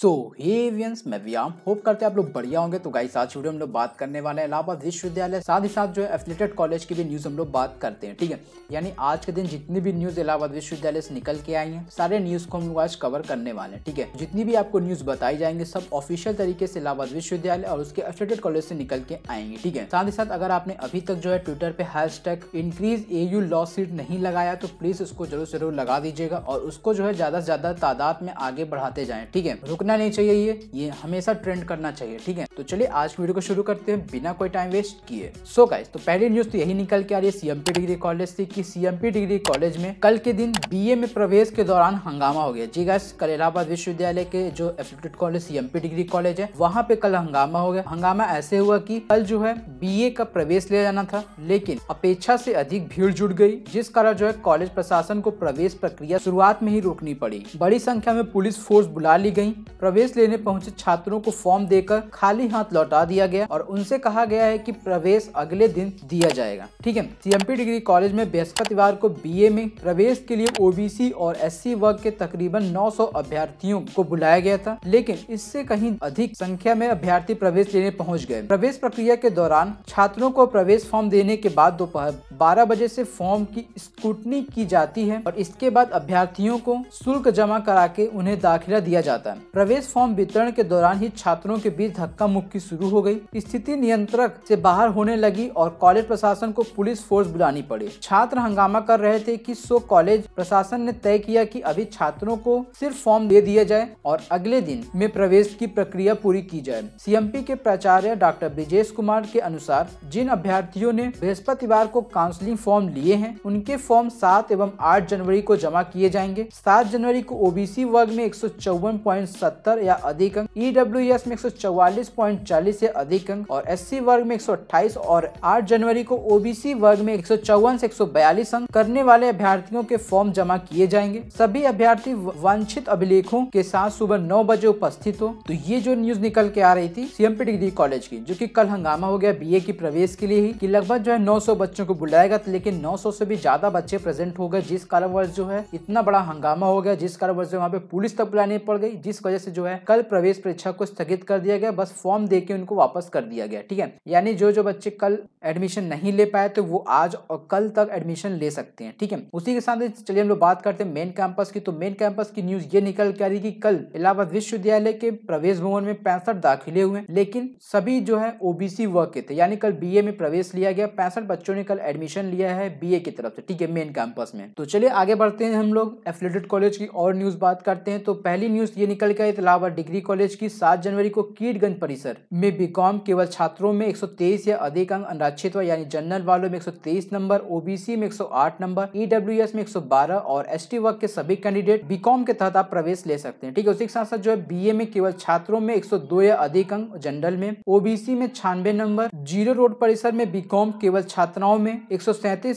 सो हेवियंस मैं आम होप करते हैं आप लोग बढ़िया होंगे तो गाइस आज वीडियो हम लोग बात करने वाले हैं इलाहाबाद विश्वविद्यालय साथ ही साथ जो है एफिलेटेड कॉलेज की भी न्यूज़ हम लोग बात करते हैं ठीक है यानी आज के दिन जितनी भी न्यूज़ इलाहाबाद विश्वविद्यालय से निकल के आई हैं सारे न्यूज़ को हम लोग आज कवर करने वाले हैं ठीक है जितनी भी आपको न्यूज़ बताई जाएंगे सब ऑफिशियल तरीके से इलाहाबाद विश्वविद्यालय और उसके एफिलेटेड कॉलेज से निकल के आएंगे ठीक है साथ ही साथ अगर आपने अभी तक जो है ट्विटर पर hashtag increase A U law seat नहीं लगाया तो प्लीज़ उसको जरूर जरूर लगा दीजिएगा और उसको जो है ज़्यादा से ज़्यादा तादाद में आगे बढ़ाते जाएँ ठीक है रुकने रुकना नहीं चाहिए ये ये हमेशा ट्रेंड करना चाहिए ठीक है तो चलिए आज की वीडियो को शुरू करते हैं बिना कोई टाइम वेस्ट किए सो गाइस तो पहली न्यूज तो यही निकल के आ रही है सीएमपी डिग्री कॉलेज से कि सीएमपी डिग्री कॉलेज में कल के दिन बी में प्रवेश के दौरान हंगामा हो गया जी गाइस कल इलाहाबाद विश्वविद्यालय के जो aptitude college CMP degree college है वहाँ पे कल हंगामा हो गया हंगामा ऐसे हुआ की कल जो है बी का प्रवेश लिया जाना था लेकिन अपेक्षा से अधिक भीड़ जुट गई जिस कारण जो है कॉलेज प्रशासन को प्रवेश प्रक्रिया शुरुआत में ही रोकनी पड़ी बड़ी संख्या में पुलिस फोर्स बुला ली गई प्रवेश लेने पहुंचे छात्रों को फॉर्म देकर खाली हाथ लौटा दिया गया और उनसे कहा गया है कि प्रवेश अगले दिन दिया जाएगा ठीक है सीएमपी डिग्री कॉलेज में बृहस्पतिवार को बीए में प्रवेश के लिए ओबीसी और एससी वर्ग के तकरीबन 900 अभ्यर्थियों को बुलाया गया था लेकिन इससे कहीं अधिक संख्या में अभ्यर्थी प्रवेश लेने पहुँच गए प्रवेश प्रक्रिया के दौरान छात्रों को प्रवेश फॉर्म देने के बाद दोपहर बारह बजे ऐसी फॉर्म की स्कूटनी की जाती है और इसके बाद अभ्यर्थियों को शुल्क जमा करा के उन्हें दाखिला दिया जाता है प्रवेश फॉर्म वितरण के दौरान ही छात्रों के बीच धक्का मुक्की शुरू हो गई स्थिति नियंत्रक से बाहर होने लगी और कॉलेज प्रशासन को पुलिस फोर्स बुलानी पड़ी छात्र हंगामा कर रहे थे कि सो कॉलेज प्रशासन ने तय किया कि अभी छात्रों को सिर्फ फॉर्म दे दिया जाए और अगले दिन में प्रवेश की प्रक्रिया पूरी की जाए सीएमपी के प्राचार्य डॉक्टर ब्रिजेश कुमार के अनुसार जिन अभ्यर्थियों ने बृहस्पतिवार को काउंसलिंग फॉर्म लिए हैं उनके फॉर्म सात एवं आठ जनवरी को जमा किए जाएंगे सात जनवरी को ओबीसी वर्ग में एक सौ चौवन पॉइंट सत्तर या अधिक अंक डब्ल्यू e एस में एक से अधिक अंक और एस वर्ग में एक और आठ जनवरी को ओबीसी वर्ग में एक से एक अंक करने वाले अभ्यर्थियों के फॉर्म जमा किए जाएंगे सभी अभ्यर्थी वांछित अभिलेखों के साथ सुबह नौ बजे उपस्थित हो तो ये जो न्यूज निकल के आ रही थी सीएमपी डिग्री कॉलेज की जो की कल हंगामा हो गया ए की प्रवेश के लिए ही की लगभग जो है सौ बच्चों को बुलाएगा लेकिन सौ से भी ज्यादा बच्चे प्रेजेंट हो गए जिस कारणवश जो है इतना बड़ा हंगामा हो गया जिस कारणवश वहाँ पे पुलिस तक बुलानी पड़ गई जिस वजह से से जो है कल प्रवेश परीक्षा को स्थगित कर दिया गया बस फॉर्म दे के उनको वापस कर दिया गया ठीक है यानी जो जो बच्चे कल एडमिशन नहीं ले पाए तो वो आज और कल तक एडमिशन ले सकते हैं ठीक है उसी के साथ चलिए हम लोग बात करते हैं मेन कैंपस की तो मेन कैंपस की न्यूज ये निकल के आ रही की कल इलाहाबाद विश्वविद्यालय के प्रवेश भवन में पैंसठ दाखिले हुए लेकिन सभी जो है ओबीसी वर्ग के थे यानी कल बी में प्रवेश लिया गया पैंसठ बच्चों ने कल एडमिशन लिया है बी की तरफ से ठीक है मेन कैंपस में तो चलिए आगे बढ़ते हैं हम लोग एफिलेटेड कॉलेज की और न्यूज बात करते हैं तो पहली न्यूज ये निकल के आई पंचायत इलाहाबाद डिग्री कॉलेज की 7 जनवरी को कीटगंज परिसर में बीकॉम केवल छात्रों में 123 या अधिक अंक अनारक्षित यानी जनरल वालों में 123 नंबर ओबीसी में 108 नंबर ईडब्ल्यूएस में 112 और एस वर्ग के सभी कैंडिडेट बीकॉम के तहत आप प्रवेश ले सकते हैं ठीक है उसी के साथ साथ जो है बी में केवल छात्रों में एक या अधिक अंक जनरल में ओबीसी में छानबे नंबर जीरो रोड परिसर में बीकॉम केवल छात्राओं में एक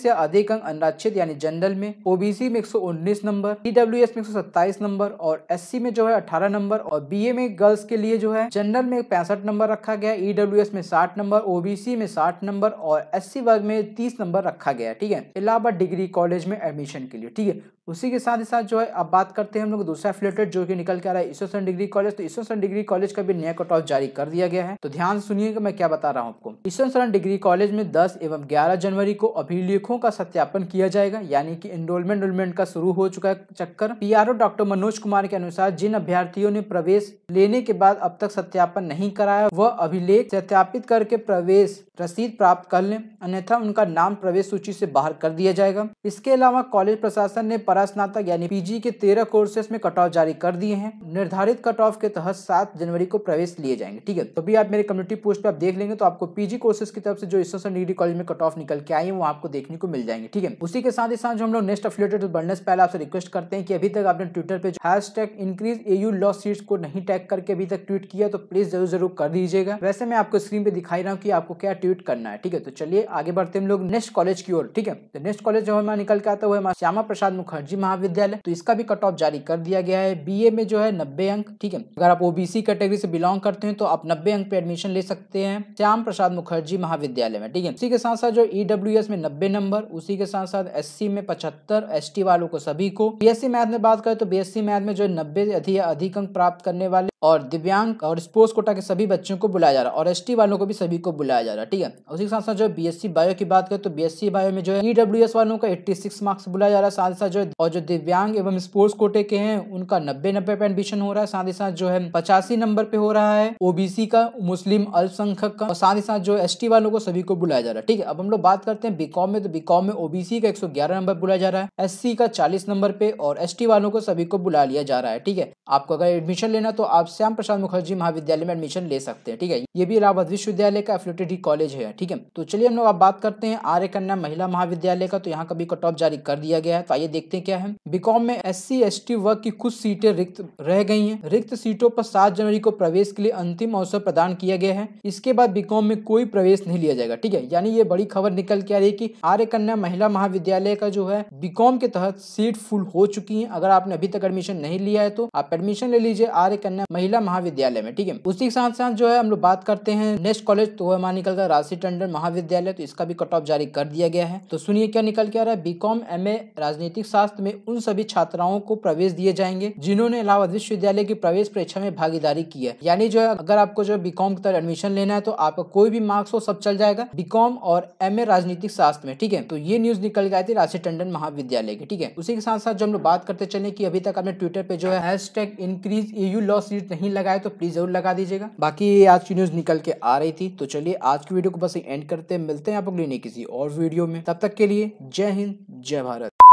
या अधिक अंक अनारक्षित यानी जनरल में ओबीसी में एक नंबर ईडब्ल्यूएस में एक नंबर और एस में जो है अठारह नंबर नंबर और बी में गर्ल्स के लिए जो है जनरल में पैंसठ नंबर रखा गया ईडब्ल्यू e में साठ नंबर ओबीसी में साठ नंबर और एससी वर्ग में तीस नंबर रखा गया ठीक है इलाहाबाद डिग्री कॉलेज में एडमिशन के लिए ठीक है उसी के साथ ही साथ जो है अब बात करते हैं हम लोग दूसरा एफिलेटेड जो कि निकल के आ रहा है ईश्वरसन डिग्री कॉलेज तो ईश्वरसन डिग्री कॉलेज का भी नया कट ऑफ जारी कर दिया गया है तो ध्यान सुनिएगा मैं क्या बता रहा हूँ आपको ईश्वरसन डिग्री कॉलेज में दस एवं ग्यारह जनवरी को अभिलेखों का सत्यापन किया जाएगा यानी कि एनरोलमेंट एनरोलमेंट का शुरू हो चुका है चक्कर पी डॉक्टर मनोज कुमार के अनुसार जिन अभ्यर्थियों ने प्रवेश लेने के बाद अब तक सत्यापन नहीं कराया वह अभिलेख सत्यापित करके प्रवेश रसीद प्राप्त कर ले अन्यथा उनका नाम प्रवेश सूची से बाहर कर दिया जाएगा इसके अलावा कॉलेज प्रशासन ने परास्नातक यानी पीजी के तेरह कोर्सेस में कट ऑफ जारी कर दिए हैं निर्धारित कट ऑफ के तहत सात जनवरी को प्रवेश लिए जाएंगे ठीक है तो भी आप मेरे कम्युनिटी पोस्ट पर आप देख लेंगे तो आपको पीजी कोर्सेस की तरफ से जो स्टेशन डिग्री कॉलेज में कट ऑफ निकल के आए हैं वो आपको देखने को मिल जाएंगे ठीक है उसी के साथ ही साथ जो हम लोग नेक्स्ट अफिलेटेड बढ़ने से पहले आपसे रिक्वेस्ट करते हैं कि अभी तक आपने ट्विटर पर hashtag increase AU law seats को नहीं टैग करके अभी तक ट्वीट किया तो प्लीज जरूर जरूर कर दीजिएगा वैसे मैं आपको स्क्रीन पे दिखाई रहा हूँ की आपको क्या ट्वीट करना है ठीक है तो चलिए आगे बढ़ते हम लोग नेक्स्ट कॉलेज की ओर ठीक है तो नेक्स्ट कॉलेज जो हमारा निकल के आता है श्यामा प्रसाद मुखर्जी बनर्जी महाविद्यालय तो इसका भी कट ऑफ जारी कर दिया गया है बी में जो है नब्बे अंक ठीक है अगर आप ओबीसी कैटेगरी से बिलोंग करते हैं तो आप नब्बे अंक पे एडमिशन ले सकते हैं श्याम प्रसाद मुखर्जी महाविद्यालय में ठीक है उसी के साथ साथ जो ईडब्ल्यू e में नब्बे नंबर उसी के साथ साथ एस में पचहत्तर एस वालों को सभी को बी मैथ में बात करें तो बी मैथ में जो है नब्बे अधिक अंक प्राप्त करने वाले और दिव्यांग और स्पोर्ट्स कोटा के सभी बच्चों को बुलाया जा रहा है और एसटी वालों को भी सभी को बुलाया जा रहा है ठीक है उसी के साथ साथ जो बीएससी बायो की बात करें तो बीएससी बायो में जो है ईडब्ल्यूएस e वालों का 86 मार्क्स बुलाया जा रहा है साथ साथ जो है और जो दिव्यांग एवं स्पोर्ट्स कोटे के हैं उनका नब्बे नब्बे पे एडमिशन हो रहा है साथ ही साथ जो है पचासी नंबर पे हो रहा है ओबीसी का मुस्लिम अल्पसंख्यक का और साथ ही साथ जो एस वालों को सभी को बुलाया जा रहा है ठीक है अब हम लोग बात करते हैं बीकॉम में तो बीकॉम में ओबीसी का एक नंबर बुलाया जा रहा है एस का चालीस नंबर पे और एस वालों को सभी को बुला लिया जा रहा है ठीक है आपको अगर एडमिशन लेना तो आप श्याम प्रसाद मुखर्जी महाविद्यालय में एडमिशन ले सकते हैं ठीक है ये भी इलाहाबाद विश्वविद्यालय का एफिलेटेड कॉलेज है ठीक है तो चलिए हम लोग आप बात करते हैं आर्य कन्या महिला महाविद्यालय का तो यहाँ का भी कट ऑफ जारी कर दिया गया है तो आइए देखते हैं नहीं क्या है बीकॉम में एस सी वर्ग की कुछ सीटें रिक्त रह गई हैं रिक्त सीटों पर सात जनवरी को प्रवेश के लिए अंतिम अवसर प्रदान किया गया है इसके बाद बीकॉम में कोई प्रवेश नहीं लिया जाएगा ठीक है यानी ये बड़ी खबर निकल के आ रही है की आर्य कन्या महिला महाविद्यालय का जो है बीकॉम के तहत सीट फुल हो चुकी है अगर आपने अभी तक एडमिशन नहीं लिया है तो आप एडमिशन ले लीजिए आर्य कन्या महिला महाविद्यालय में ठीक है उसी के साथ साथ जो है हम लोग बात करते हैं नेक्स्ट कॉलेज तो हमारा निकल गया राशि टंडन महाविद्यालय तो इसका भी कट ऑफ जारी कर दिया गया है तो सुनिए क्या निकल के आ रहा है बीकॉम एम राजनीतिक शास्त्र शास्त्र में उन सभी छात्राओं को प्रवेश दिए जाएंगे जिन्होंने इलाहाबाद विश्वविद्यालय की प्रवेश परीक्षा में भागीदारी की है यानी जो है अगर आपको जो बीकॉम की तरह एडमिशन लेना है तो आपका कोई भी मार्क्स हो सब चल जाएगा बीकॉम और एम राजनीतिक शास्त्र में ठीक है तो ये न्यूज निकल के आई थी राशि टंडन महाविद्यालय की ठीक है उसी के साथ साथ जो हम लोग बात करते चले की अभी तक आपने ट्विटर पे जो है hashtag increase AU law seat नहीं लगाए तो प्लीज जरूर लगा दीजिएगा बाकी आज की न्यूज निकल के आ रही थी तो चलिए आज की वीडियो को बस एंड करते हैं मिलते हैं आप अगले किसी और वीडियो में तब तक के लिए जय हिंद जय भारत